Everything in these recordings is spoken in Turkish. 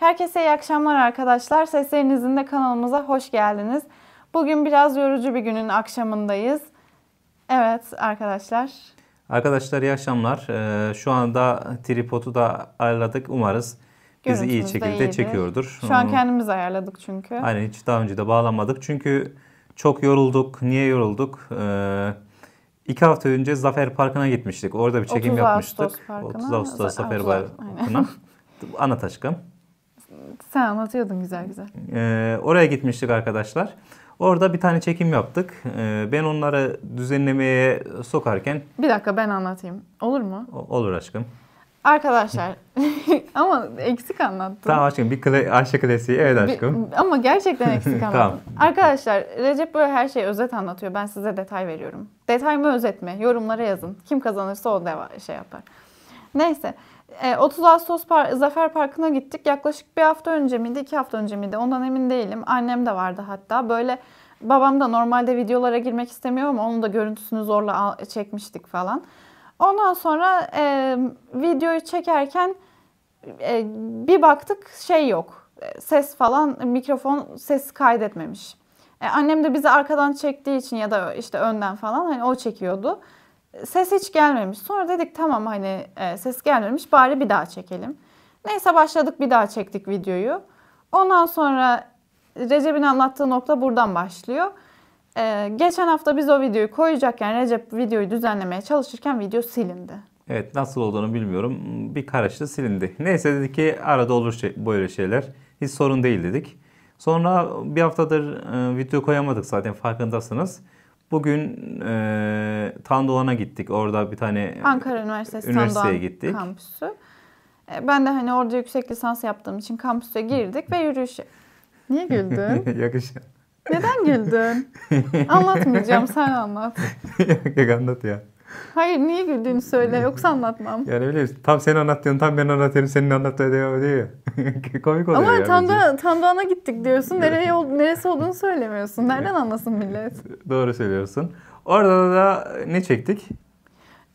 Herkese iyi akşamlar arkadaşlar. Seslerinizin de kanalımıza hoş geldiniz. Bugün biraz yorucu bir günün akşamındayız. Evet arkadaşlar. Arkadaşlar iyi akşamlar. Ee, şu anda tripodu da ayarladık. Umarız bizi iyi şekilde çekiyordur. Şu an kendimiz ayarladık çünkü. Aynen hiç daha önce de bağlamadık. Çünkü çok yorulduk. Niye yorulduk? Ee, iki hafta önce Zafer Parkı'na gitmiştik. Orada bir çekim 30 yapmıştık. Ağustos Parkı'na. 30 Ağustos Zafer Parkı'na. Anlat aşkım sen anlatıyordun güzel güzel. Ee, oraya gitmiştik arkadaşlar. Orada bir tane çekim yaptık. Ee, ben onları düzenlemeye sokarken... Bir dakika ben anlatayım. Olur mu? O- olur aşkım. Arkadaşlar ama eksik anlattım. Tamam aşkım bir kla Ayşe klasiği evet aşkım. Bir, ama gerçekten eksik anlattım. tamam. Arkadaşlar Recep böyle her şeyi özet anlatıyor. Ben size detay veriyorum. Detay mı özet mi? Yorumlara yazın. Kim kazanırsa o deva şey yapar. Neyse. 30 e, Ağustos Par Zafer Parkı'na gittik. Yaklaşık bir hafta önce miydi, iki hafta önce miydi? Ondan emin değilim. Annem de vardı hatta. Böyle babam da normalde videolara girmek istemiyor ama onun da görüntüsünü zorla çekmiştik falan. Ondan sonra e, videoyu çekerken e, bir baktık şey yok. E, ses falan, mikrofon ses kaydetmemiş. E, annem de bizi arkadan çektiği için ya da işte önden falan hani o çekiyordu. Ses hiç gelmemiş. Sonra dedik tamam hani e, ses gelmemiş bari bir daha çekelim. Neyse başladık bir daha çektik videoyu. Ondan sonra Recep'in anlattığı nokta buradan başlıyor. Ee, geçen hafta biz o videoyu koyacakken Recep videoyu düzenlemeye çalışırken video silindi. Evet nasıl olduğunu bilmiyorum. Bir karıştı silindi. Neyse dedik ki arada olur şey, böyle şeyler. Hiç sorun değil dedik. Sonra bir haftadır e, video koyamadık zaten farkındasınız. Bugün e, Tandoğan'a gittik. Orada bir tane Ankara Üniversitesi üniversiteye Tandoğan gittik. kampüsü. E, ben de hani orada yüksek lisans yaptığım için kampüse girdik ve yürüyüş... Niye güldün? Yakışıyor. Neden güldün? Anlatmayacağım sen anlat. yok yok anlat ya. Hayır niye güldüğünü söyle yoksa anlatmam. Yani biliyorsun tam sen anlattığın tam ben anlatıyorum senin anlattığı devam ediyor Komik oluyor Ama yani. Tandoğan, Tandoğan'a gittik diyorsun nereye, neresi olduğunu söylemiyorsun. Nereden anlasın millet? Doğru söylüyorsun. Orada da ne çektik?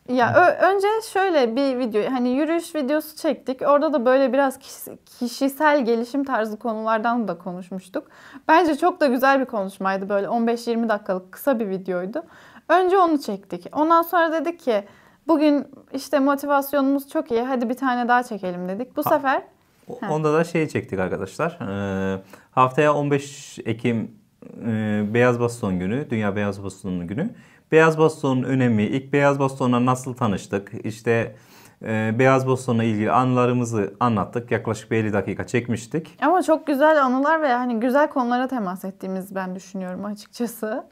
Ya ö- önce şöyle bir video hani yürüyüş videosu çektik. Orada da böyle biraz kişisel gelişim tarzı konulardan da konuşmuştuk. Bence çok da güzel bir konuşmaydı böyle 15-20 dakikalık kısa bir videoydu. Önce onu çektik. Ondan sonra dedik ki bugün işte motivasyonumuz çok iyi. Hadi bir tane daha çekelim dedik. Bu ha. sefer Heh. Onda da şey çektik arkadaşlar. Ee, haftaya 15 Ekim e, Beyaz Baston günü, Dünya Beyaz Baston günü. Beyaz Baston'un önemi, ilk Beyaz Baston'la nasıl tanıştık, İşte e, Beyaz Baston'la ilgili anılarımızı anlattık. Yaklaşık bir 50 dakika çekmiştik. Ama çok güzel anılar ve hani güzel konulara temas ettiğimiz ben düşünüyorum açıkçası.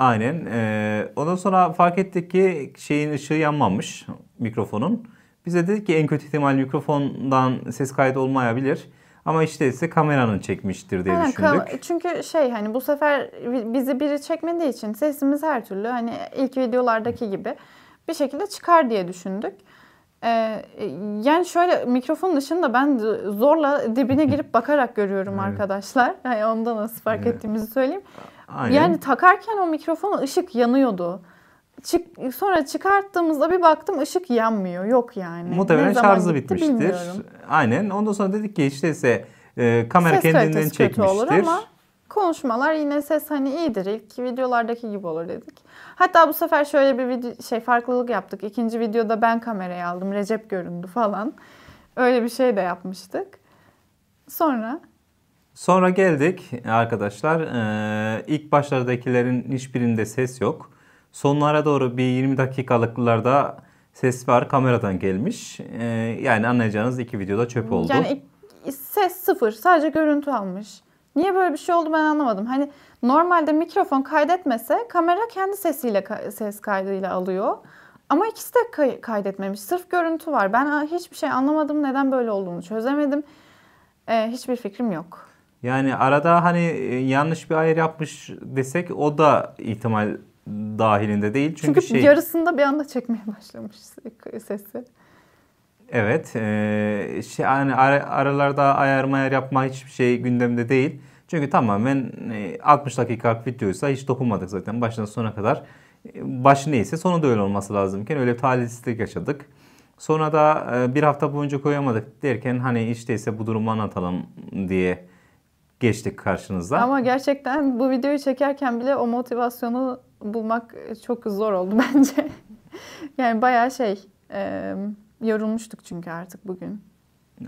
Aynen. Ee, ondan sonra fark ettik ki şeyin ışığı yanmamış mikrofonun. Bize dedik ki en kötü ihtimal mikrofondan ses kaydı olmayabilir. Ama işte ise kameranın çekmiştir diye Aynen, düşündük. çünkü şey hani bu sefer bizi biri çekmediği için sesimiz her türlü hani ilk videolardaki gibi bir şekilde çıkar diye düşündük. Ee, e, yani şöyle mikrofonun ışığını da ben zorla dibine girip bakarak görüyorum evet. arkadaşlar. Yani onda nasıl fark evet. ettiğimizi söyleyeyim. Aynen. Yani takarken o mikrofona ışık yanıyordu. Çık, sonra çıkarttığımızda bir baktım ışık yanmıyor. Yok yani. Muhtemelen şarjı bitmiştir. Bilmiyorum. Aynen. Ondan sonra dedik ki işte ise e, kamera Ses kendinden çekmiştir. olur ama konuşmalar yine ses hani iyidir. İlk videolardaki gibi olur dedik. Hatta bu sefer şöyle bir video, şey farklılık yaptık. İkinci videoda ben kamerayı aldım. Recep göründü falan. Öyle bir şey de yapmıştık. Sonra Sonra geldik arkadaşlar. Ee, ilk başlardakilerin hiçbirinde ses yok. Sonlara doğru bir 20 dakikalıklarda ses var kameradan gelmiş. Ee, yani anlayacağınız iki videoda çöp oldu. Yani ses sıfır sadece görüntü almış. Niye böyle bir şey oldu ben anlamadım. Hani normalde mikrofon kaydetmese kamera kendi sesiyle ses kaydıyla alıyor. Ama ikisi de kay- kaydetmemiş. Sırf görüntü var. Ben hiçbir şey anlamadım. Neden böyle olduğunu çözemedim. Ee, hiçbir fikrim yok. Yani arada hani e, yanlış bir ayar yapmış desek o da ihtimal dahilinde değil. Çünkü, Çünkü şey... yarısında bir anda çekmeye başlamış sesi. Evet. E, şey, yani ar- aralarda ayar mayar yapma hiçbir şey gündemde değil. Çünkü tamamen 60 e, dakikalık videoysa hiç dokunmadık zaten baştan sona kadar. E, baş neyse sonu da öyle olması lazımken öyle talihsizlik yaşadık. Sonra da e, bir hafta boyunca koyamadık derken hani işteyse bu durumu anlatalım diye geçtik karşınıza. Ama gerçekten bu videoyu çekerken bile o motivasyonu bulmak çok zor oldu bence. yani bayağı şey e, yorulmuştuk çünkü artık bugün.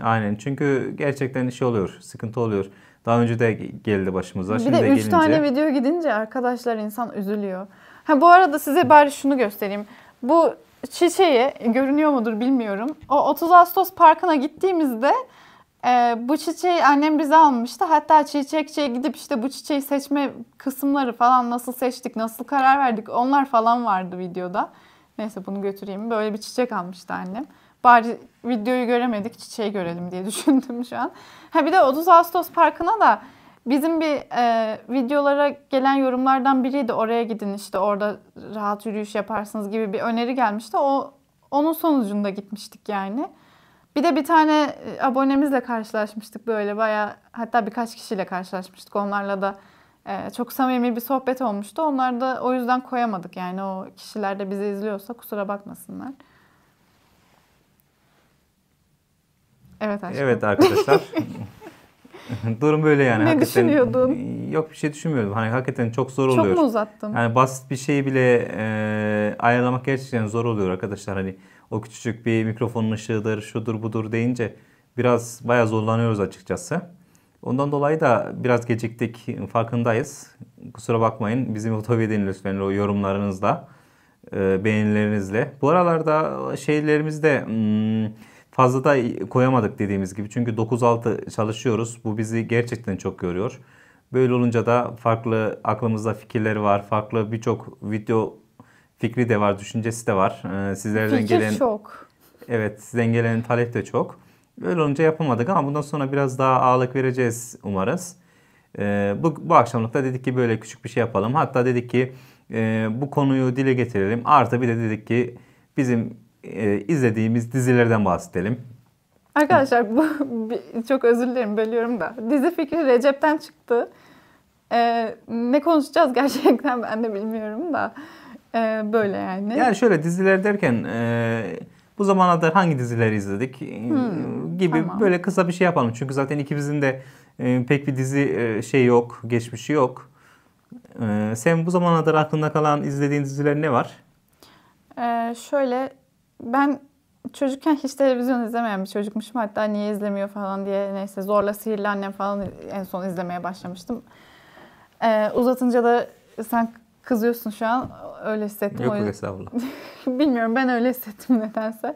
Aynen çünkü gerçekten iş şey oluyor, sıkıntı oluyor. Daha önce de geldi başımıza. Bir Şimdi de 3 tane video gidince arkadaşlar insan üzülüyor. Ha bu arada size bari şunu göstereyim. Bu çiçeği görünüyor mudur bilmiyorum. O 30 Ağustos Parkı'na gittiğimizde e, bu çiçeği annem bize almıştı. Hatta çiçekçiye gidip işte bu çiçeği seçme kısımları falan nasıl seçtik, nasıl karar verdik onlar falan vardı videoda. Neyse bunu götüreyim. Böyle bir çiçek almıştı annem. Bari videoyu göremedik çiçeği görelim diye düşündüm şu an. Ha bir de 30 Ağustos Parkı'na da bizim bir e, videolara gelen yorumlardan biriydi. Oraya gidin işte orada rahat yürüyüş yaparsınız gibi bir öneri gelmişti. O onun sonucunda gitmiştik yani. Bir de bir tane e, abonemizle karşılaşmıştık böyle baya hatta birkaç kişiyle karşılaşmıştık. Onlarla da e, çok samimi bir sohbet olmuştu. Onlar da o yüzden koyamadık yani o kişiler de bizi izliyorsa kusura bakmasınlar. Evet aşkım. Evet arkadaşlar. Durum böyle yani. Ne hakikaten, düşünüyordun? Yok bir şey düşünmüyordum. Hani hakikaten çok zor çok oluyor. Çok mu uzattım? Yani basit bir şeyi bile e, ayarlamak gerçekten zor oluyor arkadaşlar. Hani o küçücük bir mikrofonun ışığıdır, şudur budur deyince biraz bayağı zorlanıyoruz açıkçası. Ondan dolayı da biraz geciktik farkındayız. Kusura bakmayın bizim otobüye edin lütfen o yorumlarınızla, e, beğenilerinizle. Bu aralarda şeylerimizde. de... Hmm, fazla da koyamadık dediğimiz gibi. Çünkü 9-6 çalışıyoruz. Bu bizi gerçekten çok görüyor. Böyle olunca da farklı aklımızda fikirleri var. Farklı birçok video fikri de var, düşüncesi de var. Ee, sizlerden Fikir gelen çok. Evet, sizden gelen talep de çok. Böyle olunca yapamadık ama bundan sonra biraz daha ağırlık vereceğiz umarız. Ee, bu, bu da dedik ki böyle küçük bir şey yapalım. Hatta dedik ki e, bu konuyu dile getirelim. Artı bir de dedik ki bizim e, izlediğimiz dizilerden bahsedelim. Arkadaşlar bu çok özür dilerim bölüyorum da. Dizi fikri Recep'ten çıktı. Ee, ne konuşacağız gerçekten ben de bilmiyorum da. Ee, böyle yani. Yani şöyle diziler derken e, bu zamana kadar hangi dizileri izledik e, hmm, gibi tamam. böyle kısa bir şey yapalım. Çünkü zaten ikimizin de e, pek bir dizi e, şey yok, geçmişi yok. E, sen bu zamana kadar aklında kalan izlediğin diziler ne var? Ee, şöyle ben çocukken hiç televizyon izlemeyen bir çocukmuşum. Hatta niye izlemiyor falan diye neyse zorla sihirli annem falan en son izlemeye başlamıştım. Ee, uzatınca da sen kızıyorsun şu an. Öyle hissettim. Yok o yüzden... Bilmiyorum ben öyle hissettim nedense.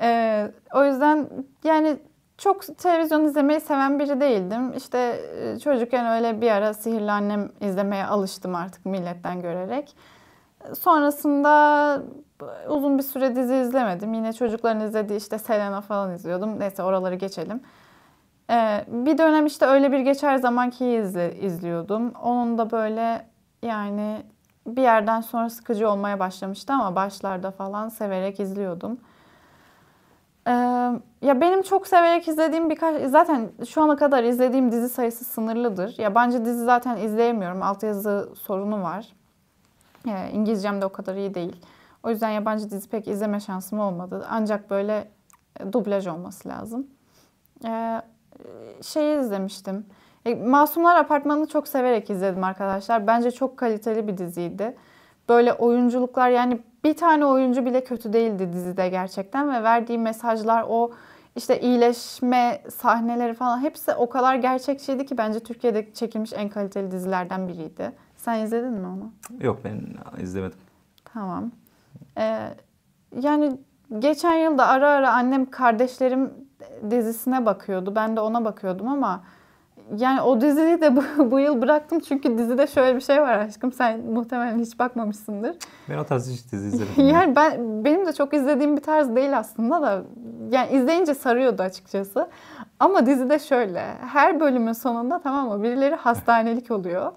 Ee, o yüzden yani çok televizyon izlemeyi seven biri değildim. İşte e, çocukken öyle bir ara Sihirli Annem izlemeye alıştım artık milletten görerek. Sonrasında uzun bir süre dizi izlemedim. Yine çocukların izlediği işte Selena falan izliyordum. Neyse oraları geçelim. Ee, bir dönem işte öyle bir geçer zamankiyi izle, izliyordum. Onun da böyle yani bir yerden sonra sıkıcı olmaya başlamıştı ama başlarda falan severek izliyordum. Ee, ya benim çok severek izlediğim birkaç zaten şu ana kadar izlediğim dizi sayısı sınırlıdır. Yabancı dizi zaten izleyemiyorum. Altyazı sorunu var. Ee, İngilizcem de o kadar iyi değil. O yüzden yabancı dizi pek izleme şansım olmadı. Ancak böyle e, dublaj olması lazım. Ee, şeyi izlemiştim. E, Masumlar Apartmanı'nı çok severek izledim arkadaşlar. Bence çok kaliteli bir diziydi. Böyle oyunculuklar yani bir tane oyuncu bile kötü değildi dizide gerçekten ve verdiği mesajlar o işte iyileşme sahneleri falan hepsi o kadar gerçekçiydi ki bence Türkiye'de çekilmiş en kaliteli dizilerden biriydi. Sen izledin mi onu? Yok ben izlemedim. Tamam. Ee, yani geçen yıl da ara ara annem kardeşlerim dizisine bakıyordu. Ben de ona bakıyordum ama yani o diziyi de bu, bu yıl bıraktım çünkü dizide şöyle bir şey var aşkım. Sen muhtemelen hiç bakmamışsındır. Ben o tarz hiç dizi izlemedim. yani ben benim de çok izlediğim bir tarz değil aslında da yani izleyince sarıyordu açıkçası. Ama dizide şöyle her bölümün sonunda tamam mı birileri hastanelik oluyor.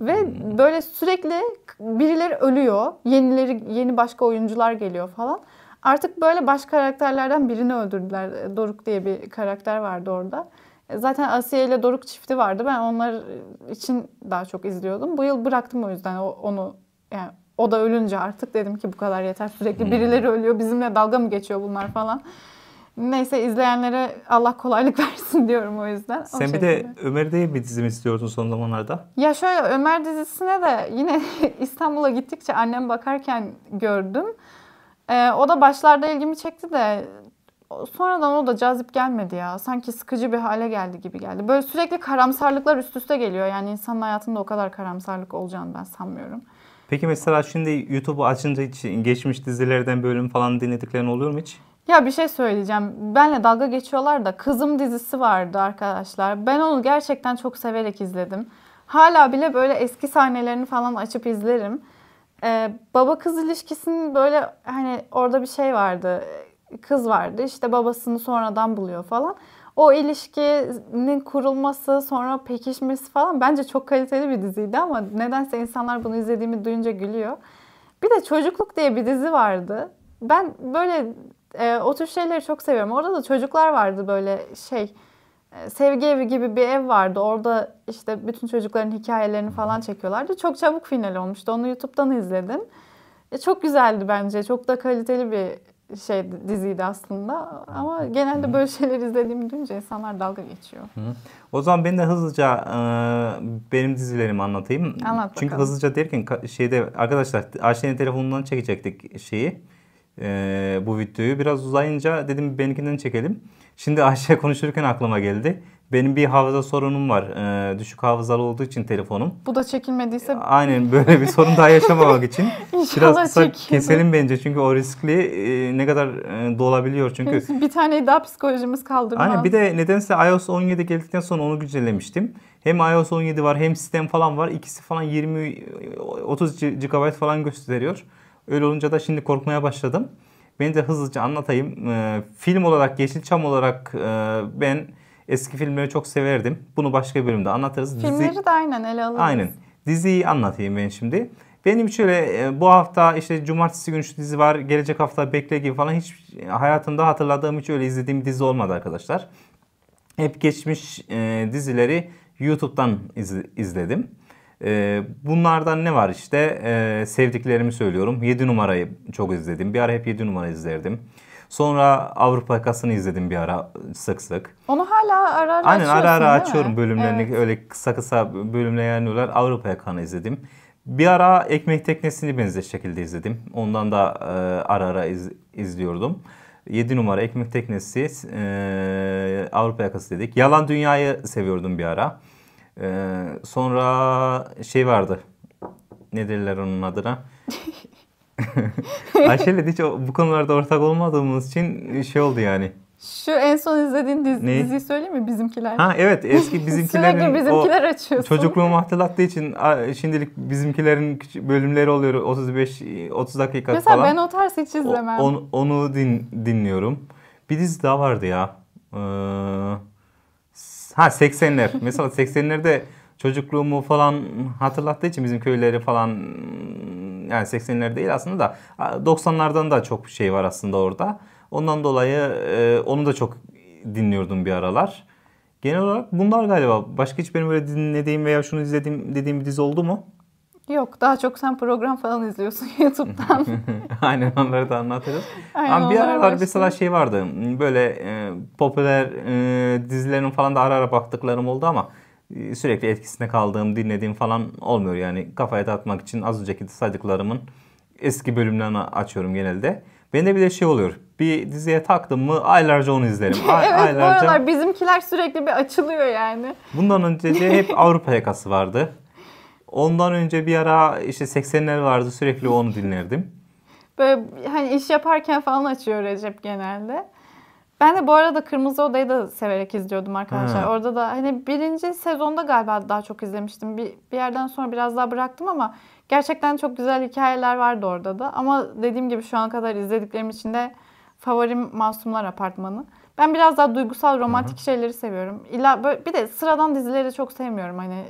Ve böyle sürekli birileri ölüyor. Yenileri yeni başka oyuncular geliyor falan. Artık böyle baş karakterlerden birini öldürdüler. E, Doruk diye bir karakter vardı orada. E, zaten Asiye ile Doruk çifti vardı. Ben onlar için daha çok izliyordum. Bu yıl bıraktım o yüzden onu yani o da ölünce artık dedim ki bu kadar yeter. Sürekli hmm. birileri ölüyor. Bizimle dalga mı geçiyor bunlar falan. Neyse izleyenlere Allah kolaylık versin diyorum o yüzden. Sen bir de Ömer diye bir dizim istiyordun son zamanlarda. Ya şöyle Ömer dizisine de yine İstanbul'a gittikçe annem bakarken gördüm. Ee, o da başlarda ilgimi çekti de sonradan o da cazip gelmedi ya. Sanki sıkıcı bir hale geldi gibi geldi. Böyle sürekli karamsarlıklar üst üste geliyor. Yani insanın hayatında o kadar karamsarlık olacağını ben sanmıyorum. Peki mesela şimdi YouTube'u açınca hiç geçmiş dizilerden bölüm falan dinlediklerin oluyor mu hiç? Ya bir şey söyleyeceğim. Benle dalga geçiyorlar da Kızım dizisi vardı arkadaşlar. Ben onu gerçekten çok severek izledim. Hala bile böyle eski sahnelerini falan açıp izlerim. Ee, baba kız ilişkisinin böyle hani orada bir şey vardı. Kız vardı işte babasını sonradan buluyor falan. O ilişkinin kurulması sonra pekişmesi falan bence çok kaliteli bir diziydi ama nedense insanlar bunu izlediğimi duyunca gülüyor. Bir de Çocukluk diye bir dizi vardı. Ben böyle e, o tür şeyleri çok seviyorum. Orada da çocuklar vardı böyle şey e, sevgi evi gibi bir ev vardı. Orada işte bütün çocukların hikayelerini falan çekiyorlardı. Çok çabuk final olmuştu. Onu YouTube'dan izledim. E, çok güzeldi bence. Çok da kaliteli bir şey diziydi aslında ama genelde Hı. böyle şeyler izlediğimi duyunca insanlar dalga geçiyor. Hı. O zaman ben de hızlıca e, benim dizilerimi anlatayım. Anlat Çünkü hızlıca derken şeyde arkadaşlar Ayşe'nin telefonundan çekecektik şeyi e, bu videoyu. Biraz uzayınca dedim benimkinden çekelim. Şimdi Ayşe konuşurken aklıma geldi. Benim bir hafıza sorunum var. E, düşük hafızalı olduğu için telefonum. Bu da çekilmediyse... Ee, aynen böyle bir sorun daha yaşamamak için. İnşallah Biraz kısa çekildi. keselim bence çünkü o riskli e, ne kadar e, dolabiliyor çünkü. Bir tane daha psikolojimiz kaldırmaz. Aynen bir de nedense iOS 17 geldikten sonra onu güncellemiştim. Hem iOS 17 var hem sistem falan var. İkisi falan 20 30 GB falan gösteriyor. Öyle olunca da şimdi korkmaya başladım. Beni de hızlıca anlatayım. E, film olarak, Yeşilçam olarak e, ben eski filmleri çok severdim. Bunu başka bir bölümde anlatırız. Filmleri de aynen ele alırız. Aynen. Diziyi anlatayım ben şimdi. Benim şöyle e, bu hafta işte cumartesi günü şu dizi var, gelecek hafta bekle gibi falan hiç hayatımda hatırladığım hiç öyle izlediğim dizi olmadı arkadaşlar. Hep geçmiş e, dizileri YouTube'dan iz, izledim. E, bunlardan ne var işte? E, sevdiklerimi söylüyorum. 7 numarayı çok izledim. Bir ara hep 7 numara izlerdim. Sonra Avrupa Kasını izledim bir ara sık sık. Onu hala ara ara Aynen, ara ara açıyorum bölümlerini. Evet. Öyle kısa kısa bölümle yayınlıyorlar. Avrupa Yakanı izledim. Bir ara Ekmek Teknesi'ni benzer şekilde izledim. Ondan da e, ara ara iz, izliyordum. 7 numara Ekmek Teknesi, e, Avrupa Yakası dedik. Yalan Dünya'yı seviyordum bir ara. Ee, sonra şey vardı. Nedirler derler onun adına? Ayşe'yle hiç o- bu konularda ortak olmadığımız için şey oldu yani. Şu en son izlediğin dizi, Ne? diziyi söyleyeyim mi? Bizimkiler. Ha evet eski bizimkilerin Sürekli bizimkiler açıyorsun. çocukluğumu hatırlattığı için şimdilik bizimkilerin bölümleri oluyor 35 30 dakika Mesela falan. ben o tarz hiç O- on- onu din, dinliyorum. Bir dizi daha vardı ya. Ee, Ha 80'ler. Mesela 80'lerde çocukluğumu falan hatırlattığı için bizim köyleri falan yani 80'ler değil aslında da 90'lardan da çok şey var aslında orada. Ondan dolayı e, onu da çok dinliyordum bir aralar. Genel olarak bunlar galiba. Başka hiç benim böyle dinlediğim veya şunu izlediğim dediğim bir dizi oldu mu? Yok daha çok sen program falan izliyorsun YouTube'dan. Aynen onları da anlatırız. Aynen, Ama bir aralar mesela şey vardı böyle e, popüler e, dizilerin falan da ara ara baktıklarım oldu ama e, sürekli etkisinde kaldığım, dinlediğim falan olmuyor. Yani kafaya dağıtmak için az önceki saydıklarımın eski bölümlerini açıyorum genelde. Bende bir de şey oluyor. Bir diziye taktım mı aylarca onu izlerim. Ay, evet aylarca... bu aralar bizimkiler sürekli bir açılıyor yani. Bundan önce de hep Avrupa yakası vardı. Ondan önce bir ara işte 80'ler vardı sürekli onu dinlerdim. Böyle hani iş yaparken falan açıyor Recep genelde. Ben de bu arada Kırmızı Oda'yı da severek izliyordum arkadaşlar. Ha. Orada da hani birinci sezonda galiba daha çok izlemiştim. Bir, bir yerden sonra biraz daha bıraktım ama gerçekten çok güzel hikayeler vardı orada da. Ama dediğim gibi şu an kadar izlediklerim içinde favorim Masumlar Apartmanı. Ben biraz daha duygusal, romantik Hı-hı. şeyleri seviyorum. İlla böyle, bir de sıradan dizileri çok sevmiyorum. Hani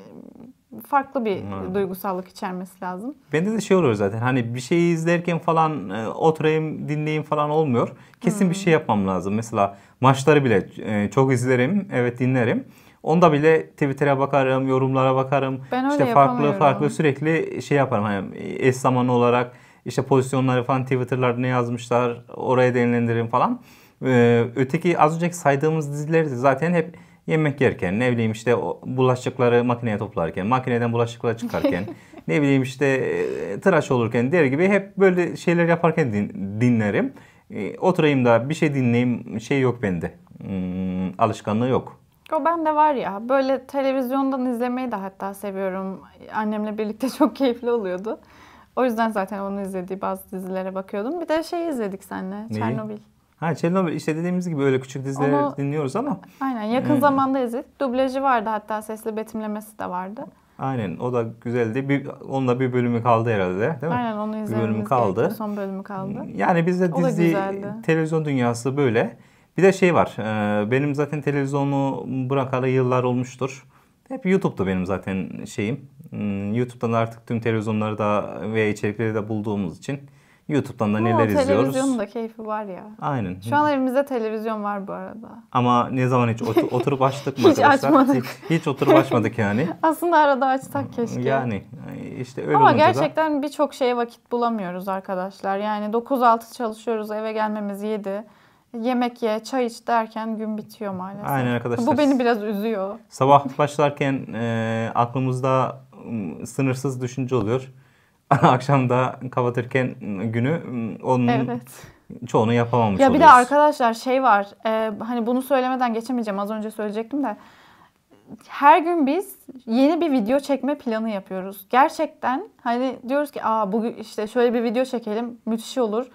farklı bir hmm. duygusallık içermesi lazım. Bende de şey oluyor zaten hani bir şeyi izlerken falan e, oturayım dinleyeyim falan olmuyor. Kesin hmm. bir şey yapmam lazım. Mesela maçları bile e, çok izlerim, evet dinlerim. Onda bile Twitter'a bakarım, yorumlara bakarım. Ben öyle İşte farklı farklı sürekli şey yaparım hani eş zamanlı olarak işte pozisyonları falan Twitter'lar ne yazmışlar oraya denilendirim falan. Ee, öteki az önceki saydığımız diziler zaten hep yemek yerken, ne bileyim işte bulaşıkları makineye toplarken, makineden bulaşıkları çıkarken, ne bileyim işte e, tıraş olurken der gibi hep böyle şeyler yaparken din, dinlerim. E, oturayım da bir şey dinleyeyim şey yok bende. Hmm, alışkanlığı yok. O bende var ya. Böyle televizyondan izlemeyi de hatta seviyorum. Annemle birlikte çok keyifli oluyordu. O yüzden zaten onun izlediği bazı dizilere bakıyordum. Bir de şey izledik seninle. Çernobil. Ha Chernobyl işte dediğimiz gibi öyle küçük dizileri Onu, dinliyoruz ama. Aynen yakın hmm. zamanda izledik. Dublajı vardı hatta sesli betimlemesi de vardı. Aynen o da güzeldi. Bir, onunla bir bölümü kaldı herhalde değil mi? Aynen onu izlememiz bir bölümü kaldı. Gerekiyor. Son bölümü kaldı. Hmm, yani bizde dizi, televizyon dünyası böyle. Bir de şey var. E, benim zaten televizyonu bırakalı yıllar olmuştur. Hep YouTube'da benim zaten şeyim. Hmm, YouTube'dan artık tüm televizyonları da ve içerikleri de bulduğumuz için YouTube'dan da Ama neler izliyoruz. Televizyonun da keyfi var ya. Aynen. Şu an evimizde televizyon var bu arada. Ama ne zaman hiç otur, oturup açtık mı arkadaşlar? hiç Açmadık. Hiç, hiç oturup açmadık yani. Aslında arada açsak keşke. Yani işte öyle Ama gerçekten da... birçok şeye vakit bulamıyoruz arkadaşlar. Yani 9-6 çalışıyoruz eve gelmemiz 7 yemek ye, çay iç derken gün bitiyor maalesef. Aynen arkadaşlar. Bu beni biraz üzüyor. Sabah başlarken e, aklımızda ıı, sınırsız düşünce oluyor. akşam da kapatırken günü ıı, onun evet. çoğunu yapamamış Ya bir oluyoruz. de arkadaşlar şey var. E, hani bunu söylemeden geçemeyeceğim. Az önce söyleyecektim de. Her gün biz yeni bir video çekme planı yapıyoruz. Gerçekten hani diyoruz ki aa bugün işte şöyle bir video çekelim müthiş olur.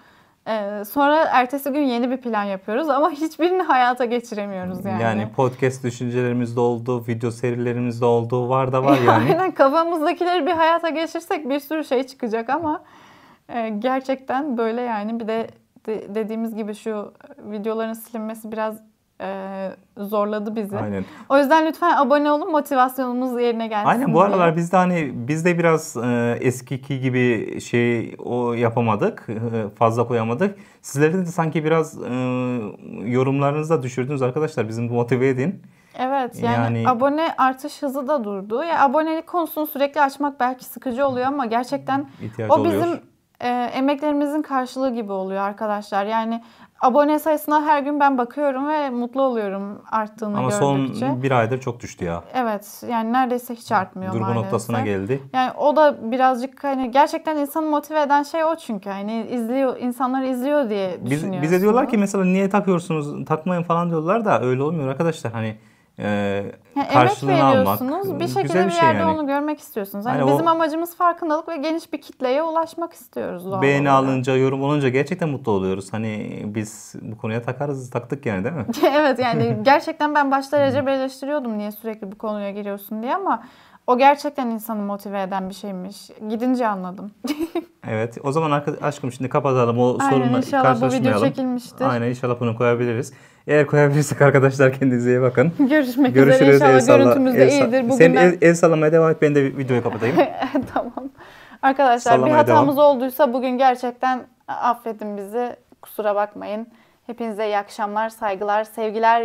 Ee, sonra ertesi gün yeni bir plan yapıyoruz ama hiçbirini hayata geçiremiyoruz yani. Yani podcast düşüncelerimizde de oldu, video serilerimizde de oldu, var da var yani. Aynen kafamızdakileri bir hayata geçirsek bir sürü şey çıkacak ama e, gerçekten böyle yani bir de, de dediğimiz gibi şu videoların silinmesi biraz e, zorladı bizi. Aynen. O yüzden lütfen abone olun motivasyonumuz yerine gelsin. Aynen bu aralar diye. biz de hani biz de biraz e, eskiki gibi şey o yapamadık. E, fazla koyamadık. Sizlerin de sanki biraz e, yorumlarınızı da düşürdünüz arkadaşlar. Bizim motive edin. Evet yani, yani abone artış hızı da durdu. Ya yani abonelik konusunu sürekli açmak belki sıkıcı oluyor ama gerçekten o bizim e, emeklerimizin karşılığı gibi oluyor arkadaşlar. Yani abone sayısına her gün ben bakıyorum ve mutlu oluyorum arttığını Ama gördükçe. Ama son bir aydır çok düştü ya. Evet yani neredeyse hiç artmıyor Durgu maalesef. noktasına geldi. Yani o da birazcık hani gerçekten insanı motive eden şey o çünkü. Hani izliyor, insanlar izliyor diye Biz, Bize diyorlar ki mesela niye takıyorsunuz takmayın falan diyorlar da öyle olmuyor arkadaşlar. Hani e, ee, yani karşılığını emek veriyorsunuz. almak. Bir şekilde güzel bir, şey bir yerde yani. onu görmek istiyorsunuz. Yani, yani bizim o, amacımız farkındalık ve geniş bir kitleye ulaşmak istiyoruz. Doğal beğeni olarak. alınca, yorum olunca gerçekten mutlu oluyoruz. Hani biz bu konuya takarız, taktık yani değil mi? evet yani gerçekten ben başta Recep eleştiriyordum niye sürekli bu konuya giriyorsun diye ama o gerçekten insanı motive eden bir şeymiş. Gidince anladım. evet. O zaman aşkım şimdi kapatalım o Aynen, sorunla inşallah bu video çekilmiştir. Aynen inşallah bunu koyabiliriz. Eğer koyabilirsek arkadaşlar kendinize iyi bakın. Görüşmek Görüşürüz. üzere. İnşallah salla, görüntümüz de iyidir. Bugün Sen el, el sallamaya devam et. Ben de videoyu kapatayım. tamam. Arkadaşlar sallamaya bir hatamız devam. olduysa bugün gerçekten affedin bizi. Kusura bakmayın. Hepinize iyi akşamlar, saygılar, sevgiler.